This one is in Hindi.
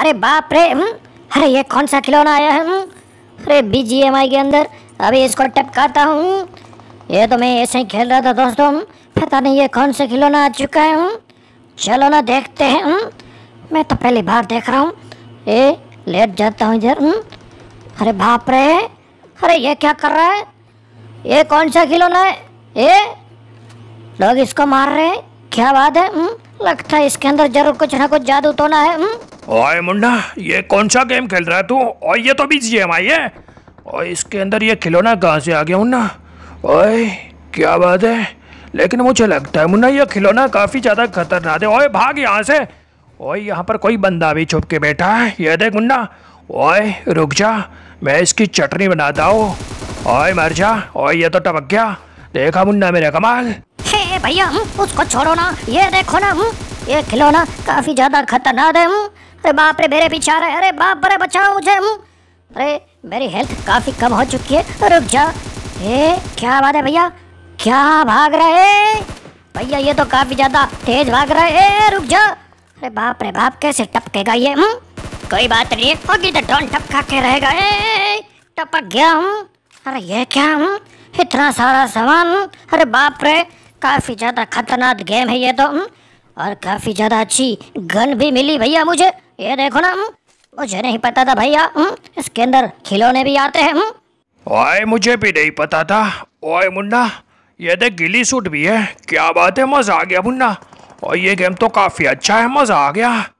अरे बाप रे हम्म? अरे ये कौन सा खिलौना आया है हम्म? अरे बी एम आई के अंदर अभी इसको टपकाता हूँ ये तो मैं ऐसे ही खेल रहा था दोस्तों हम्म? पता नहीं ये कौन सा खिलौना आ चुका है चलो ना देखते हैं मैं तो पहली बार देख रहा हूँ ए लेट जाता हूँ इधर अरे बाप रे अरे ये क्या कर रहा है ये कौन सा खिलौना है ये लोग इसको मार रहे हैं क्या बात है लगता है इसके अंदर जरूर कुछ ना कुछ जादू ना है हुँ? ओए मुन्ना ये कौन सा गेम खेल रहा है तू और ये तो बीच गेम आई है और इसके अंदर ये खिलौना कहाँ से आ गया मुन्ना ओए क्या बात है लेकिन मुझे लगता है मुन्ना ये खिलौना काफ़ी ज़्यादा खतरनाक है ओए भाग यहाँ से ओए यहाँ पर कोई बंदा भी छुप के बैठा है ये देख मुन्ना ओए रुक जा मैं इसकी चटनी बनाता हूँ ओए मर जा ओए ये तो टपक गया देखा मुन्ना मेरा कमाल भैया उसको छोड़ो ना ये देखो ना ये खिलौना काफ़ी ज़्यादा खतरनाक है हम्म। अरे बाप रे मेरे पीछे आ रहे अरे बाप रे बचाओ मुझे हम्म। अरे मेरी हेल्थ काफ़ी कम हो चुकी है तो रुक जा ए क्या बात है भैया क्या भाग रहा है भैया ये तो काफ़ी ज़्यादा तेज भाग रहा है ए रुक जा अरे बाप रे बाप कैसे टपकेगा ये हुँ? हम्म? कोई बात नहीं होगी तो डॉन टपका के रहेगा ए टपक गया हूँ अरे ये क्या हूँ इतना सारा सामान अरे बाप रे काफ़ी ज़्यादा खतरनाक गेम है ये तो हुँ? और काफी ज्यादा अच्छी गन भी मिली भैया मुझे ये देखो ना हम्म, मुझे नहीं पता था भैया हम्म, इसके अंदर खिलौने भी आते हैं हम्म। ओए मुझे भी नहीं पता था ओए मुन्ना ये देख गिली सूट भी है क्या बात है मज़ा आ गया मुन्ना और ये गेम तो काफ़ी अच्छा है मज़ा आ गया